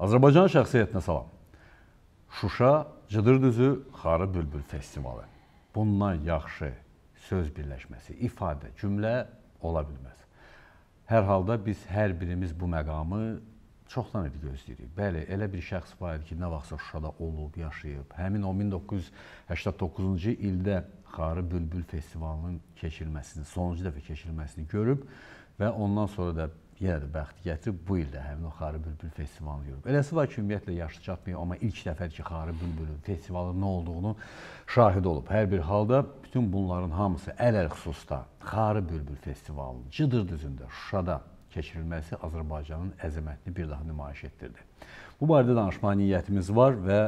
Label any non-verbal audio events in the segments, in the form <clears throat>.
Azərbaycan şəxsiyyətinə salam. Şuşa Cıdırdüzü Xarı Bülbül festivalı. Bundan yaxşı söz birləşməsi, ifadə, cümlə ola bilməz. Hər halda biz hər birimiz bu məqamı çoxdan idi gözləyirik. Bəli, elə bir şəxs var idi ki, nə vaxtsa Şuşada olub, yaşayıb. Həmin o 1989-cu ildə Xarı Bülbül festivalının keçirilməsini, sonuncu dəfə keçirilməsini görüb və ondan sonra da yenə də bəxti gətirib bu il də həmin o Xarı Bülbül festivalını görüb. Eləsi var ki, ümumiyyətlə yaşı çatmıyor, amma ilk dəfədir ki, Xarı Bülbülün festivalı nə olduğunu şahid olub. Hər bir halda bütün bunların hamısı ələl xüsusda Xarı Bülbül festivalının Cıdır düzündə, Şuşada keçirilməsi Azərbaycanın əzəmətini bir daha nümayiş etdirdi. Bu barədə danışma niyyətimiz var və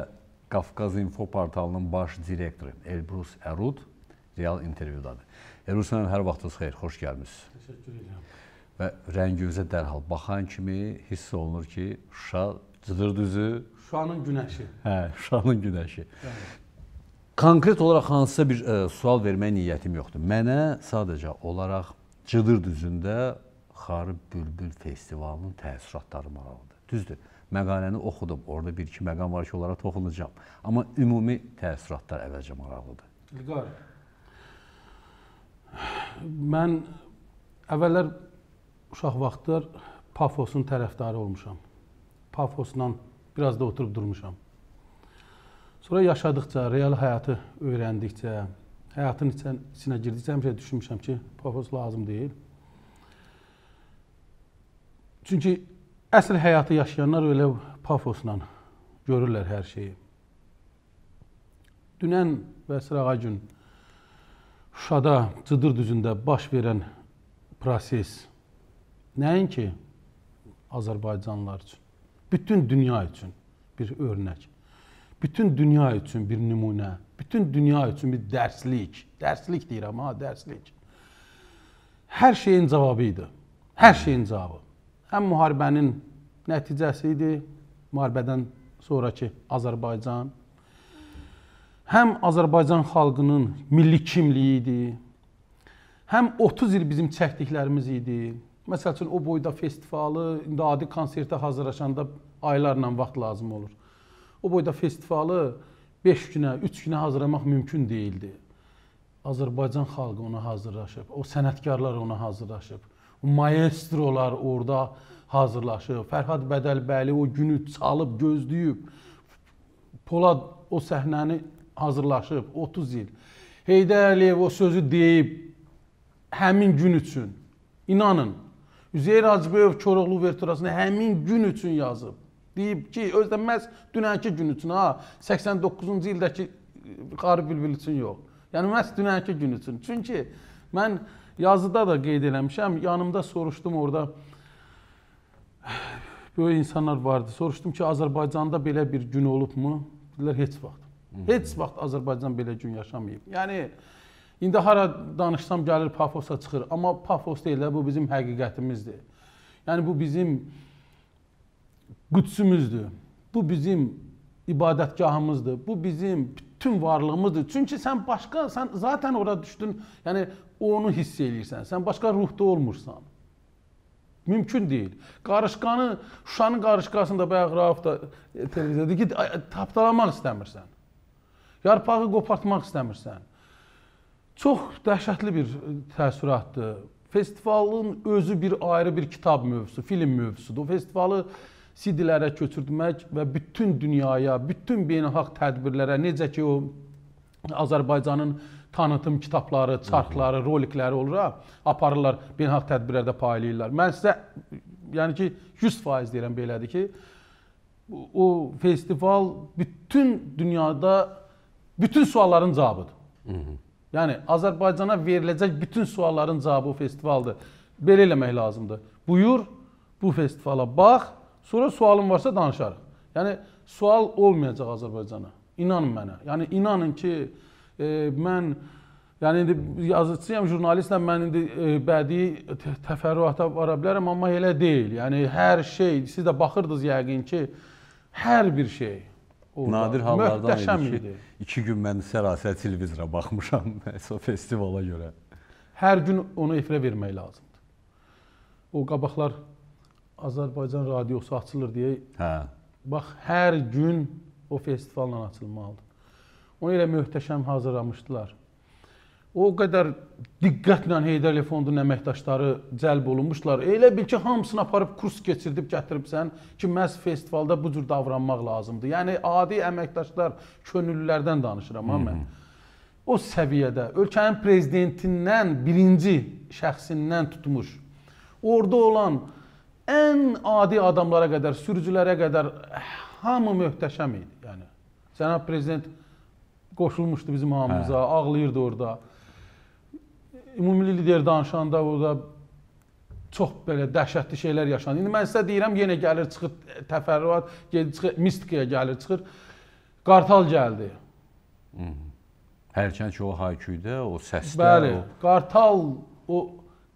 Qafqaz Info portalının baş direktoru Elbrus Ərud real intervyudadır. Elbrus müəllim, hər vaxtınız xeyir, xoş gəlmisiniz. Təşəkkür edirəm və rəngözə dərhal baxan kimi hiss olunur ki, Şuşa cıdır düzü. Şuşanın günəşi. Hə, Şuşanın günəşi. Bəli. Konkret olaraq hansısa bir ə, e, sual vermək niyyətim yoxdur. Mənə sadəcə olaraq cıdır düzündə Xarı Bülbül festivalının təəssüratları maraqlıdır. Düzdür, məqaləni oxudum. Orada bir-iki məqam var ki, onlara toxunacağam. Amma ümumi təəssüratlar əvvəlcə maraqlıdır. İlqar, mən əvvəllər uşaq vaxtlar Pafosun tərəfdarı olmuşam. Pafosla biraz da oturub durmuşam. Sonra yaşadıkca, real həyatı öyrəndikcə, həyatın içə, içinə girdikcə həmişə düşünmüşəm ki, pafos lazım deyil. Çünki əsl həyatı yaşayanlar elə pafosla görürlər hər şeyi. Dünən və sırağa gün Şuşada, Cıdır düzündə baş verən proses, Nəinki Azərbaycanlılar üçün, bütün dünya üçün bir örnək. Bütün dünya üçün bir nümunə, bütün dünya üçün bir dərslik. Dərslik deyirəm ha, dərslik. Hər şeyin cavabı idi. Hər şeyin cavabı. Həm müharibənin nəticəsi idi, müharibədən sonrakı Azərbaycan. Həm Azərbaycan xalqının milli kimliyi idi. Həm 30 il bizim çəkdiklərimiz idi Məsəl üçün o boyda festivalı indi adi konsertə hazırlaşanda aylarla vaxt lazım olur. O boyda festivalı 5 günə, 3 günə hazırlamaq mümkün deyildi. Azərbaycan xalqı ona hazırlaşıb, o sənətkarlar ona hazırlaşıb. O maestrolar orada hazırlaşıb. Fərhad Bədəlbəyli o günü çalıb, gözləyib. Polad o səhnəni hazırlaşıb 30 il. Heydər Əliyev o sözü deyib həmin gün üçün. İnanın, Üzeyir Hacıbəyov Koroğlu verturasını həmin gün üçün yazıb. Deyib ki, özdə məhz dünənki gün üçün ha, 89-cu ildəki e, Qarı Bülbül üçün yox. Yəni məhz dünənki gün üçün. Çünki mən yazıda da qeyd eləmişəm, yanımda soruşdum orada <sighs> böyük insanlar vardı. Soruşdum ki, Azərbaycanda belə bir gün olubmu? Dedilər heç vaxt. Heç vaxt Azərbaycan belə gün yaşamayıb. Yəni İndi hara danışsam gəlir pafosa çıxır. Amma pafos deyil, bu bizim həqiqətimizdir. Yəni bu bizim qüdsümüzdür. Bu bizim ibadətgahımızdır. Bu bizim bütün varlığımızdır. Çünki sən başqa, sən zaten ora düşdün. Yəni onu hiss eləyirsən. Sən başqa ruhda olmursan. Mümkün deyil. Qarışqanı, Şuşanın qarışqasında bayaq Rauf da e, televiziyada ki, tapdalamaq istəmirsən. Yarpağı qopartmaq istəmirsən. Çox dəhşətli bir e, təəssüratdır. Festivalın özü bir ayrı bir kitab mövzusu, film mövzusudur. O festivalı CD-lərə köçürmək və bütün dünyaya, bütün beynəlxalq tədbirlərə, necə ki o Azərbaycanın tanıtım kitabları, çarxları, rolikləri olur ha, aparırlar, beynəlxalq tədbirlərdə paylayırlar. Mən sizə yəni ki 100% deyirəm belədir ki, o festival bütün dünyada bütün sualların cavabıdır. Hı -hı. Yəni Azərbaycana veriləcək bütün sualların cavabı o festivaldır. Belə eləmək lazımdır. Buyur, bu festivala bax, sonra sualın varsa danışarıq. Yəni sual olmayacaq Azərbaycana. İnanın mənə. Yəni inanın ki, e, mən Yəni indi yazıçıyam, jurnalistəm, mən indi e, bədii təfərrüata vara bilərəm, amma elə deyil. Yəni hər şey, siz də baxırdınız yəqin ki, hər bir şey Orada. Nadir hallardan idi ki, idi. iki gün mən sərasər televizora baxmışam <laughs> o festivala görə. Hər gün onu efirə vermək lazımdır. O qabaqlar Azərbaycan radiosu açılır deyə. Hə. Bax, hər gün o festivalla açılmalıdır. Onu elə möhtəşəm hazırlamışdılar o qədər diqqətlə Heydərli fondunun əməkdaşları cəlb olunmuşlar. Elə bil ki, hamısını aparıb kurs keçirdib gətiribsən ki, məhz festivalda bu cür davranmaq lazımdır. Yəni adi əməkdaşlar, könüllülərdən danışıram ha mən. O səviyyədə ölkənin prezidentindən, birinci şəxsindən tutmuş. Orda olan ən adi adamlara qədər, sürücülərə qədər hamı möhtəşəm idi. Yəni cənab prezident qoşulmuşdu bizim hamımıza, hə. ağlayırdı orada ümumi lider danışanda orada çox belə dəhşətli şeylər yaşandı. İndi mən sizə deyirəm, yenə gəlir çıxır təfərrüat, gedir çıxır mistikaya gəlir çıxır. Qartal gəldi. Hərçənd ki o hayküydə, o səsdə, Bəli, o Qartal o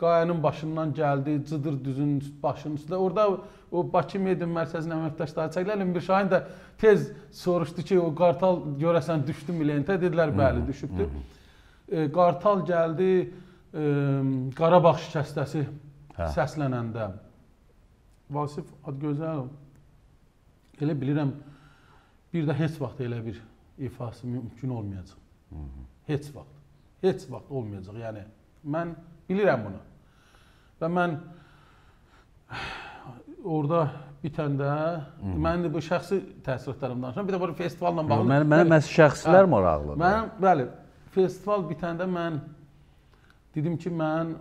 qayanın başından gəldi, cıdır düzün başının üstə. Orada o Bakı Media Mərkəzinin əməkdaşları çəkdilər. Əmir Şahin də tez soruşdu ki, o Qartal görəsən düşdü mü lentə? Dedilər, bəli, düşübdür. Hı -hı. E, Qartal gəldi e, Qarabağ şikəstəsi hə. səslənəndə Vasif Adgözəlov elə bilirəm bir də heç vaxt elə bir ifası mümkün olmayacaq. Hı -hı. Heç vaxt. Heç vaxt olmayacaq. Yəni mən bilirəm bunu. Və mən orada bitəndə mənim bu şəxsi təsiratlarımdan danışıram. Bir də bu festivalla bağlı. Mən, mənim hə. məhz şəxslər maraqlıdır. Mənim bəli, festival bitəndə mən dedim ki, mən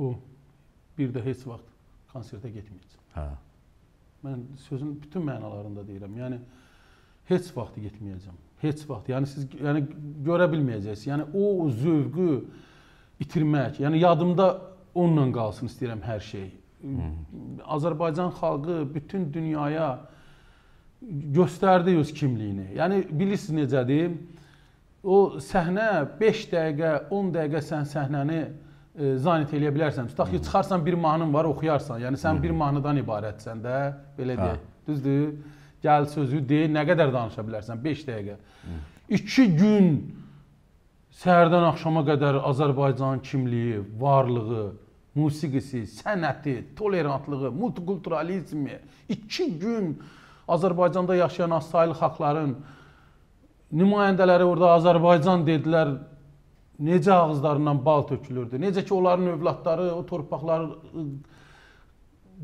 o bir də heç vaxt konsertə getməyəcəm. Hə. Mən sözün bütün mənalarında deyirəm. Yəni heç vaxt getməyəcəm. Heç vaxt. Yəni siz yəni görə bilməyəcəksiniz. Yəni o zövqü itirmək. Yəni yadımda onunla qalsın istəyirəm hər şey. Hı. Azərbaycan xalqı bütün dünyaya göstərdi öz kimliyini. Yəni bilirsiniz necədir? O səhnə 5 dəqiqə, 10 dəqiqə sən səhnəni e, zanit eləyə bilərsən. Tutaq ki, çıxarsan bir mahnın var, oxuyarsan. Yəni sən Hı -hı. bir mahnıdan ibarətsən də, belə hə. deyək. Düzdür? Gəl sözü de, nə qədər danışa bilərsən? 5 dəqiqə. 2 gün səhərdən axşama qədər Azərbaycanın kimliyi, varlığı, musiqisi, sənəti, tolerantlığı, multikulturalizmi 2 gün Azərbaycanda yaşayan asayil xalqların nümayəndələri orada Azərbaycan dedilər, necə ağızlarından bal tökülürdü. Necə ki onların övladları o torpaqları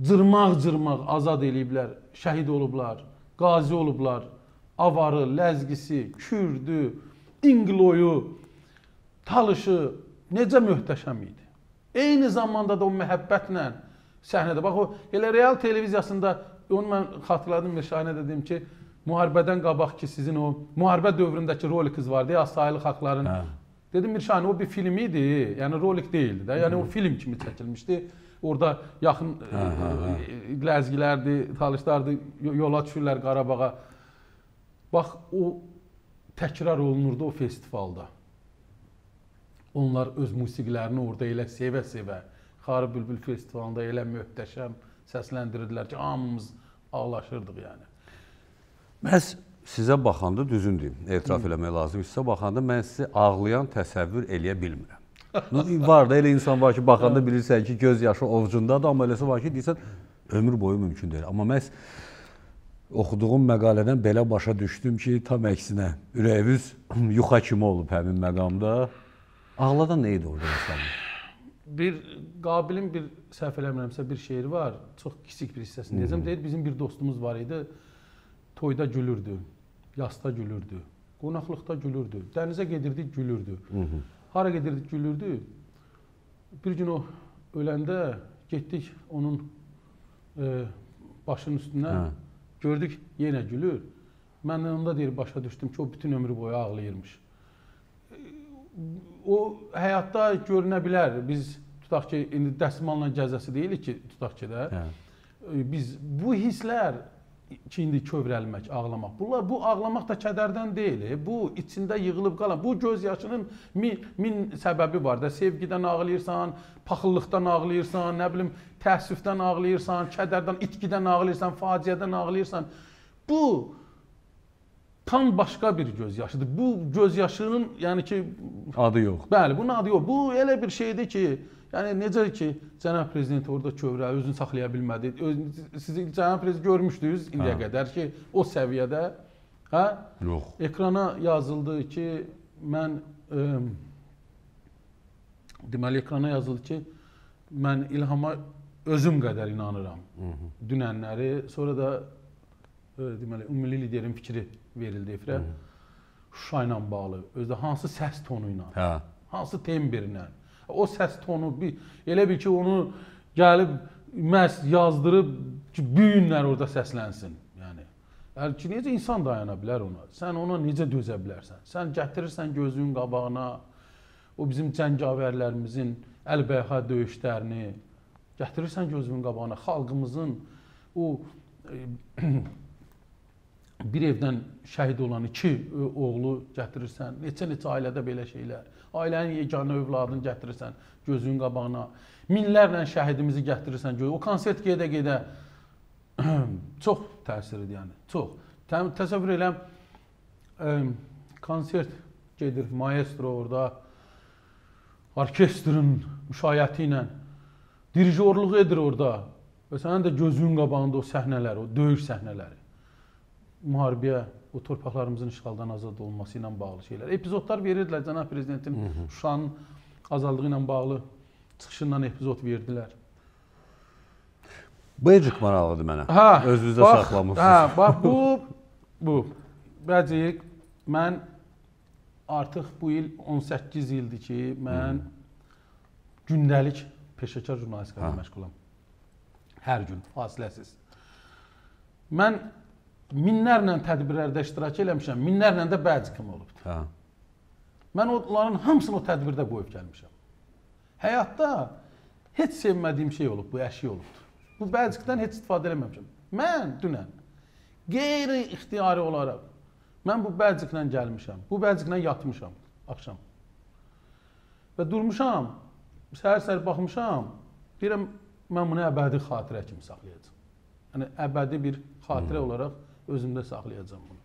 cırmaq-cırmaq azad eləyiblər, şəhid olublar, qazi olublar. Avarı, ləzgisi, Kürdü, İngloyu, Talışı necə möhtəşəm idi. Eyni zamanda da o məhəbbətlə səhnədə. Bax o elə real televiziyasında onu mən xatırladım Mirşahinə dedim ki, müharibədən qabaq ki sizin o müharibə dövründəki rolikiniz vardı ya asayilik haqqların. Hə. Dedim Mirşahin o bir film idi, yəni rolik deyildi də. Yəni Hı -hı. o film kimi çəkilmişdi. Orda yaxın hə, hə, hə. E, ləzgilərdi, talışlardı, yola düşürlər Qarabağa. Bax o təkrar olunurdu o festivalda. Onlar öz musiqilərini orada elə sevə-sevə Xarı Bülbül festivalında elə möhtəşəm səsləndirirdilər ki, hamımız ağlaşırdıq yəni. Məhz sizə baxanda düzündür, etiraf eləmək lazım. Sizə baxanda mən sizi ağlayan təsəvvür eləyə bilmirəm. var da elə insan var ki, baxanda bilirsən ki, göz yaşı ovcundadır, amma eləsi var ki, deyirsən, ömür boyu mümkün deyil. Amma məhz oxuduğum məqalədən belə başa düşdüm ki, tam əksinə, ürəyiniz <clears throat> yuxa kimi olub həmin məqamda. Ağladan nə idi orada insanlar? bir qabilin bir səhv eləmirəmsə bir şeiri var. Çox kiçik bir hissəsini deyəcəm. Hmm. Deyir bizim bir dostumuz var idi. Toyda gülürdü. Yasta gülürdü. Qonaqlıqda gülürdü. Dənizə gedirdi, gülürdü. Hı -hı. Hara gedirdi, gülürdü. Bir gün o öləndə getdik onun e, başının üstünə. Hə. Gördük yenə gülür. Mən onda deyir başa düşdüm ki, o bütün ömrü boyu ağlayırmış. E, o həyatda görünə bilər. Biz tutaq ki, indi dəsmalla gəzəsi deyilik ki, tutaq ki də. Hə. E, biz bu hisslər ki, indi kövrəlmək, ağlamaq. Bunlar bu ağlamaq da kədərdən deyil. E, bu içində yığılıb qalan, bu göz yaşının min, min səbəbi var da. Sevgidən ağlayırsan, paxıllıqdan ağlayırsan, nə bilim, təəssüfdən ağlayırsan, kədərdən, itkidən ağlayırsan, faciədən ağlayırsan. Bu tam başqa bir gözyaşıdır. Bu gözyaşının yəni ki adı yox. Bəli, bunun adı yox. Bu elə bir şeydir ki, yəni necə ki cənab prezident orada kövrə özünü saxlaya bilmədi. Öz, sizi cənab prezident görmüşdünüz indiyə hə. qədər ki, o səviyyədə hə? Yox. Ekrana yazıldı ki, mən ə, deməli ekrana yazıldı ki, mən İlhama özüm qədər inanıram. Hı -hı. Dünənləri, sonra da ə, e, deməli ümumi liderin fikri verildi efirə. Şuşa ilə bağlı, özdə hansı səs tonu ilə, hə. hansı tembrlə. O səs tonu bir elə bil ki, onu gəlib məhz yazdırıb ki, bu günlər orada səslənsin. Yəni əl ki, necə insan dayana bilər ona? Sən ona necə dözə bilərsən? Sən gətirirsən gözünün qabağına o bizim cəngavərlərimizin əlbəyha döyüşlərini gətirirsən gözünün qabağına xalqımızın o e, <clears throat> bir evdən şəhid olan iki e, oğlu gətirirsən, neçə-neçə ailədə belə şeylər. Ailənin yeganə övladını gətirirsən gözün qabağına. Minlərlə şəhidimizi gətirirsən göyə. O konsert gedə-gedə <clears throat> çox təsirlidir yəni, çox. Təsəvvür eləm ə, konsert gedir, maestro orada orkestrın müşayiəti ilə dirijorluq edir orada. Və sənin də gözün qabağında o səhnələr, o döyüş səhnələri müharibəyə, o torpaqlarımızın işğaldan azad olması ilə bağlı şeylər. Epizodlar verirdilər, cənab prezidentin Şuşanın azadlığı ilə bağlı çıxışından epizod verdilər. Bu ecik maraqlıdır mənə. Hə, Özünüzdə saxlamısınız. Hə, bax <laughs> bu bu bəcik mən artıq bu il 18 ildir ki, mən Hı. gündəlik peşəkar jurnalistiklə məşğulam. Hər gün fasiləsiz. Mən minlərlə tədbirlərdə iştirak eləmişəm, minlərlə də bəzikım olubdur. Hə. Mən onların hamısını o tədbirdə qoyub gəlmişəm. Həyatda heç sevmədiyim şey olub, bu əşi olubdur. Bu bəzikdən heç istifadə eləməmişəm. Mən dünən qeyri-ixtiyari olaraq mən bu bəziklə gəlmişəm, bu bəziklə yatmışam axşam. Və durmuşam, səhər-səhər baxmışam, deyirəm, mən bunu əbədi xatirə kimi saxlayacam. Yəni əbədi bir xatirə Hı. Hmm. olaraq özümdə saxlayacam bunu.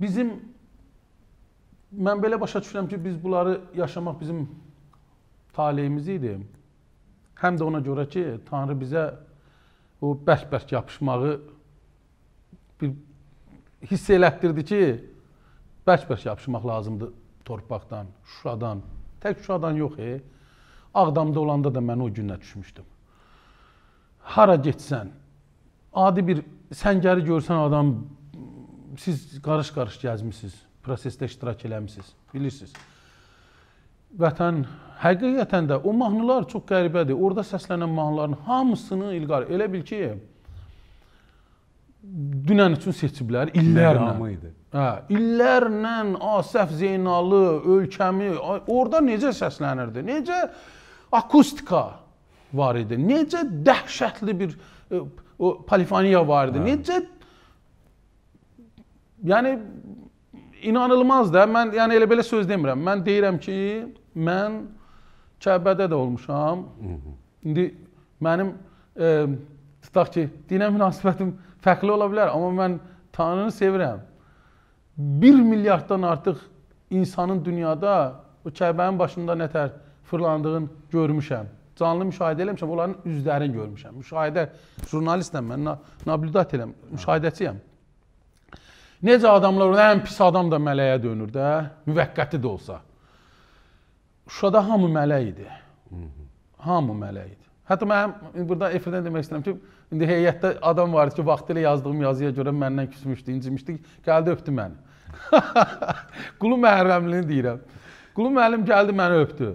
Bizim mən belə başa düşürəm ki, biz bunları yaşamaq bizim taleyimiz idi. Həm də ona görə ki, Tanrı bizə o bərk-bərk yapışmağı bir hiss elətdirdi ki, bərk-bərk yapışmaq lazımdır torpaqdan, Şuşadan. Tək Şuşadan yox, e. Ağdamda olanda da mən o günə düşmüşdüm. Hara getsən, adi bir səngəri görsən adam siz qarış-qarış gəzmisiniz, prosesdə iştirak eləmisiniz, bilirsiniz. Vətən həqiqətən də o mahnılar çox qəribədir. Orda səslənən mahnıların hamısını İlqar elə bil ki, dünən üçün seçiblər illərlə. Hə, illərlə Asəf Zeynalı ölkəmi orada necə səslənirdi? Necə akustika var idi? Necə dəhşətli bir e, o Palifania vardı. Hə. Necə yəni inanılmaz da. Mən yəni elə belə söz demirəm. Mən deyirəm ki, mən Kəbədə də olmuşam. İndi mənim e, tutaq ki, dinə münasibətim fərqli ola bilər, amma mən Tanrını sevirəm. 1 milyarddan artıq insanın dünyada o Kəbənin başında nətər fırlandığını görmüşəm canlı müşahidə eləmişəm, onların üzlərini görmüşəm. Müşahidə jurnalistəm mən, nablidat eləm, müşahidəçiyəm. Necə adamlar orada ən pis adam da mələyə dönür də, müvəqqəti də olsa. Şuşada hamı mələk idi. Hamı mələk idi. Hətta mənim burada efirdən demək istəyirəm ki, indi heyətdə adam var ki, vaxtilə yazdığım yazıya görə məndən küsmüşdü, incimişdi, gəldi öpdü məni. <laughs> Qulu Məhərrəmlini deyirəm. Qulu müəllim gəldi məni öpdü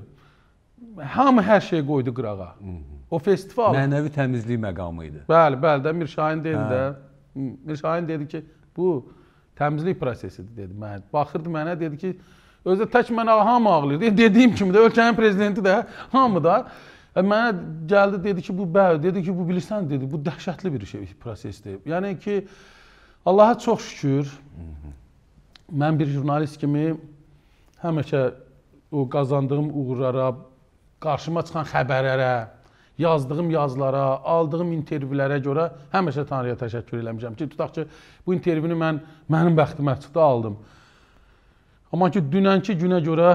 hamı hər şeyi qoydu qırağa. O festival mənəvi təmizlik məqamı idi. Bəli, bəli də Mir Şahin dedi də. Hə. Mir Şahin dedi ki, bu təmizlik prosesidir dedi mənə. Baxırdı mənə dedi ki, özü tək mənə hamı ağlayırdı. Dediyim kimi də ölkənin prezidenti də, hamı da e, mənə gəldi dedi ki, bu bəli, dedi ki, bu bilirsən dedi, bu dəhşətli bir şey prosesdir. Yəni ki, Allaha çox şükür. Mən bir jurnalist kimi həmişə o qazandığım uğurlara qarşıma çıxan xəbərlərə, yazdığım yazılara, aldığım intervyulərə görə həmişə Tanrıya təşəkkür eləmişəm ki, tutaq ki, bu intervyunu mən mənim bəxtimə çıxdı aldım. Amma ki, dünənki günə görə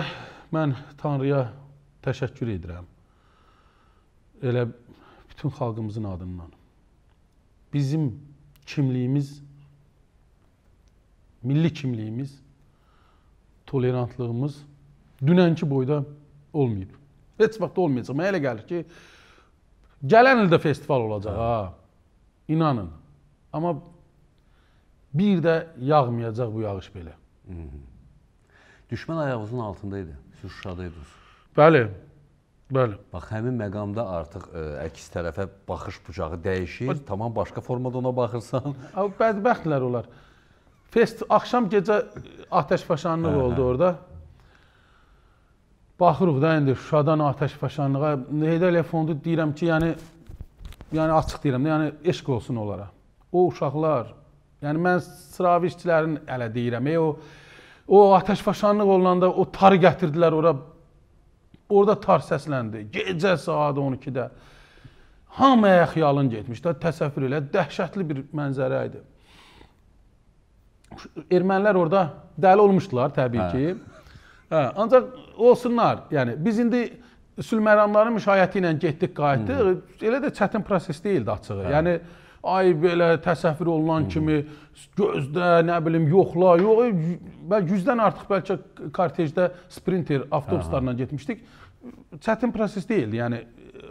mən Tanrıya təşəkkür edirəm. Elə bütün xalqımızın adından. Bizim kimliyimiz, milli kimliyimiz, tolerantlığımız dünənki boyda olmayıb. Heç vaxt olmayacaq. Mənə elə gəlir ki, gələn il də festival olacaq hə. ha. İnanın. Amma bir də yağmayacaq bu yağış belə. Hı -hı. Düşmən ayağınızın altında idi. Siz Şuşadaydınız. Bəli. Bəli. Bax həmin məqamda artıq ə, e, əks tərəfə baxış bucağı dəyişir. O, tamam başqa formada ona baxırsan. Bədbəxtlər onlar. Fest axşam gecə atəşfəşanlıq hə, oldu hə. orada. Baxırıq da indi Şuşadan atəşfəşanlığa Heydəliyə fondu deyirəm ki, yəni yəni açıq deyirəm də, yəni eşq olsun onlara. O uşaqlar, yəni mən sıravi işçilərin ələ deyirəm. Ey o o atəşfəşanlıq olanda o tarı gətirdilər ora. Orda tar səsləndi. Gecə saat 12-də hamıya xiyalın getmiş. Da təsəvvür elə, dəhşətli bir mənzərə idi. Ermənilər orada dəli olmuşdular təbii hə. ki. Hə, ancaq olsunlar. Yəni biz indi sülh məramları müşayiəti ilə getdik, qayıtdıq. Hı -hı. Elə də çətin proses deyildi açığı. Hə. Yəni ay belə təsəvvür olunan Hı -hı. kimi gözdə, nə bilim, yoxla, yox, e, bəlkə 100-dən artıq bəlkə kortejdə sprinter avtobuslarla Aha. Hə. getmişdik. Çətin proses deyildi. Yəni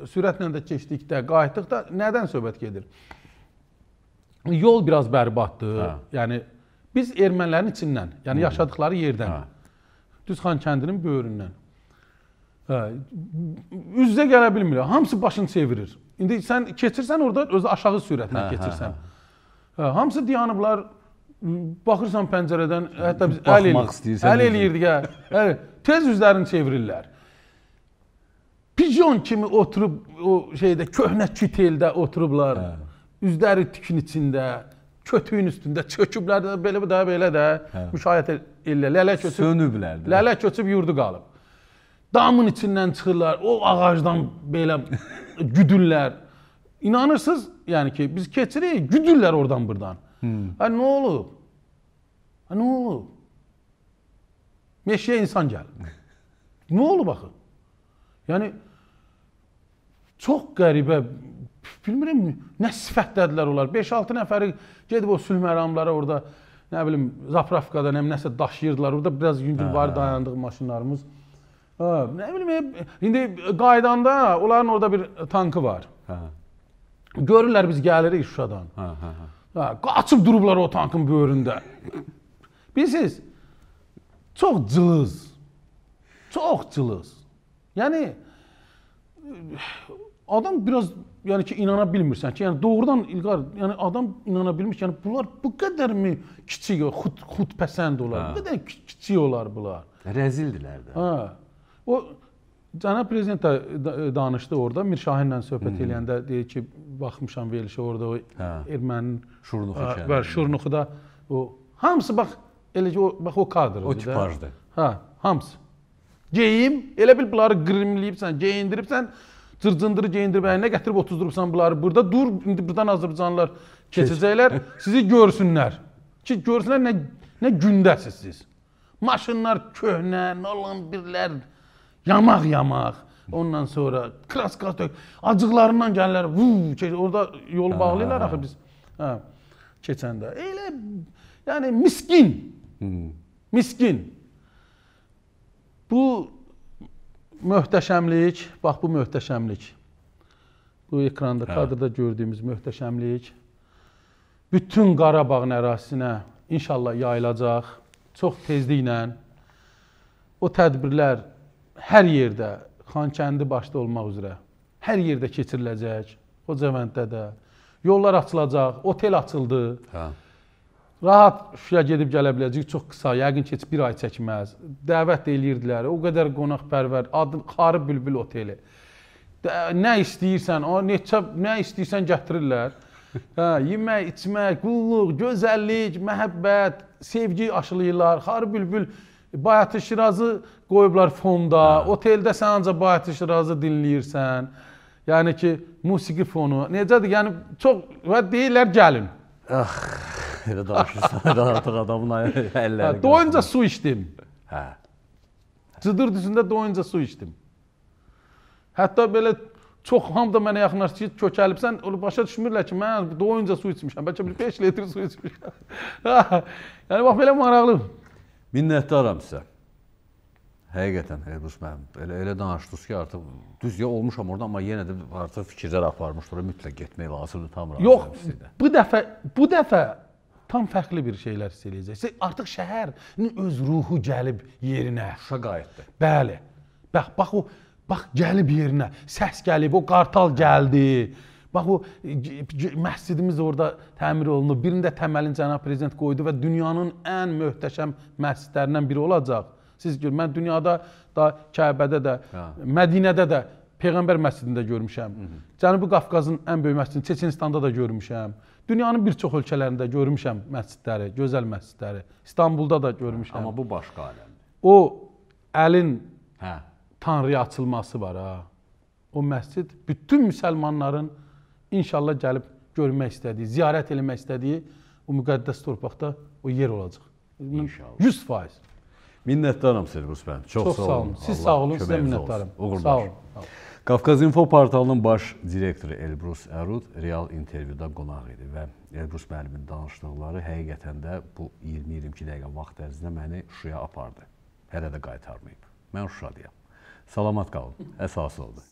sürətlə də keçdikdə, qayıtdıqda nədən söhbət gedir? Yol biraz bərbaddır. Hə. Yəni biz ermənilərin içindən, yəni Hı yaşadıkları yerdən. Hə Düzxan kəndinin böyründən. Hə, üz-üzə gələ bilmirlər. Hamısı başını çevirir. İndi sən keçirsən orada özü aşağı sürətlə hə, hə, keçirsən. Hə, hamısı dayanıblar. Baxırsan pəncərədən, hətta biz əl eləyirdik. Əl eləyirdik. Əl, tez üzlərini çevirirlər. Pijon kimi oturub o şeydə köhnə kiteldə oturublar. Hə. Üzləri tükün içində, kötüyün üstündə çöküblər də belə də belə də hə. müşahidə elə lələ köçüb sönüblər. Lələ köçüb yurdu qalıb. Damın içindən çıxırlar, o ağacdan belə güdürlər. İnanırsınız, yəni ki, biz keçirik, güdürlər oradan burdan. Hmm. Ha nə olub? Ha nə olub? Meşəyə insan gəlib. <laughs> nə olub axı? Yəni çox qəribə bilmirəm nə sifətdədirlər onlar. 5-6 nəfəri gedib o sülh məramlara orada nə bilim, Zapravkadan həm nəsə daşıyırdılar. Orada biraz yüngülvari hə, hə. dayandıq maşınlarımız. Hə, nə bilim, hə, indi qaydanda onların orada bir tankı var. Hə. Görürlər biz gəlirik Şuşadan. Hə, hə, hə. Hə, qaçıb durublar o tankın böyründə. Bilirsiniz, çox cılız. Çox cılız. Yəni adam biraz yəni ki inana bilmirsən ki, yəni doğrudan İlqar, yəni adam inana bilmir ki, yəni bunlar bu qədərmi kiçik, xut xutpəsənd olar. Bu qədər kiçik olar bunlar. Rəzildilər də. Hə. O cənab prezident də danışdı orada Mirşahinlə söhbət Hı. eləyəndə deyir ki, baxmışam verilişə orada o hə. ermənin Şurnuxu kəndi. Və Şurnuxuda o hamısı bax eləcə o bax o kadrdır. O tipajdır. Hə, hamısı. Geyim, elə bil bunları qrimləyibsən, geyindiribsən cırcındırı geyindirib əlinə gətirib otuzdurubsan bunları burada. Dur, indi buradan Azərbaycanlılar keçəcəklər, sizi görsünlər. Ki görsünlər nə nə gündəsiz siz. Maşınlar köhnə, nolan birlər yamaq-yamaq. Ondan sonra kras-kras tök. Acıqlarından gəlirlər. Vu, orada yolu bağlayırlar axı biz. Hə. Keçəndə. Elə yəni miskin. Hmm. Miskin. Bu möhtəşəmlik, bax bu möhtəşəmlik. Bu ekranda, hə. kadrda gördüyümüz möhtəşəmlik bütün Qarabağın ərazisinə inşallah yayılacaq. Çox tezliklə o tədbirlər hər yerdə, Xankəndi başda olmaq üzrə hər yerdə keçiriləcək. Xocavənddə də yollar açılacaq, otel açıldı. Hə. Rahat Şuşaya gedib gələ biləcəyik, çox qısa, yəqin ki, heç bir ay çəkməz. Dəvət eləyirdilər, o qədər qonaqpərvər, adı Xarı Bülbül oteli. Nə istəyirsən, o neçə nə istəyirsən gətirirlər. <laughs> Hə, yemək, içmək, qulluq, gözəllik, məhəbbət, sevgi aşılayırlar. Xarı Bülbül Bayatı Şirazı qoyublar fonda. Hə. Oteldə sən ancaq Bayatı Şirazı dinləyirsən. Yəni ki, musiqi fonu. Necədir? Yəni çox və deyirlər gəlin. Ax. Elə danışırsan, artıq adamın əlləri. Doyunca su içdim. Hə. Cıdır düzündə doyunca su içdim. Hətta belə çox hamı da mənə yaxınlaşdı ki, kökəlibsən, başa düşmürlər ki, mən doyunca er su içmişəm, bəlkə bir 5 litr su içmişəm. <laughs> yəni bax belə maraqlı. Minnətdaram sizə. Həqiqətən Elbrus müəllim, elə elə danışdınız ki, artıq düz ya olmuşam orada, amma yenə də artıq fikirlər aparmışdır, mütləq getmək lazımdır, tam razıyam Yox, bu dəfə bu dəfə tam fərqli bir şeylər hiss eləyəcəksiniz. Artıq şəhərin öz ruhu gəlib yerinə. Şuşa qayıtdı. Bəli. Bax, bax o bax gəlib yerinə. Səs gəlib, o qartal gəldi. Bax o məscidimiz orada təmir olunub. Birində təməlin cənab prezident qoydu və dünyanın ən möhtəşəm məscidlərindən biri olacaq. Siz gör, mən dünyada da Kəbədə də, ha. Mədinədə də Peyğəmbər məscidində görmüşəm. Hı -hı. Cənubi Qafqazın ən böyük məscidini Çeçenistanda da görmüşəm. Dünyanın bir çox ölkələrində görmüşəm məscidləri, gözəl məscidləri. İstanbulda da görmüşəm. Amma bu başqa aləmdir. O əlin hə tanrıya açılması var ha. O məscid bütün müsəlmanların inşallah gəlib görmək istədiyi, ziyarət etmək istədiyi o müqəddəs torpaqda o yer olacaq. İnşallah. 100%. Minnətdaram Servus bəy. Çox, Çox sağ olun. Siz sağ olun, sizə minnətdaram. Uğurlar. Sağ olun. Sağ olun. Qafqaz İnfo portalının baş direktoru Elbrus Ərud real intervyuda qonaq idi və Elbrus müəllimin danışdıqları həqiqətən də bu 20-22 dəqiqə vaxt ərzində məni Şuşaya apardı. Hələ də qaytarmayıb. Mən Şuşadayam. Salamat qalın. Əsas oldu.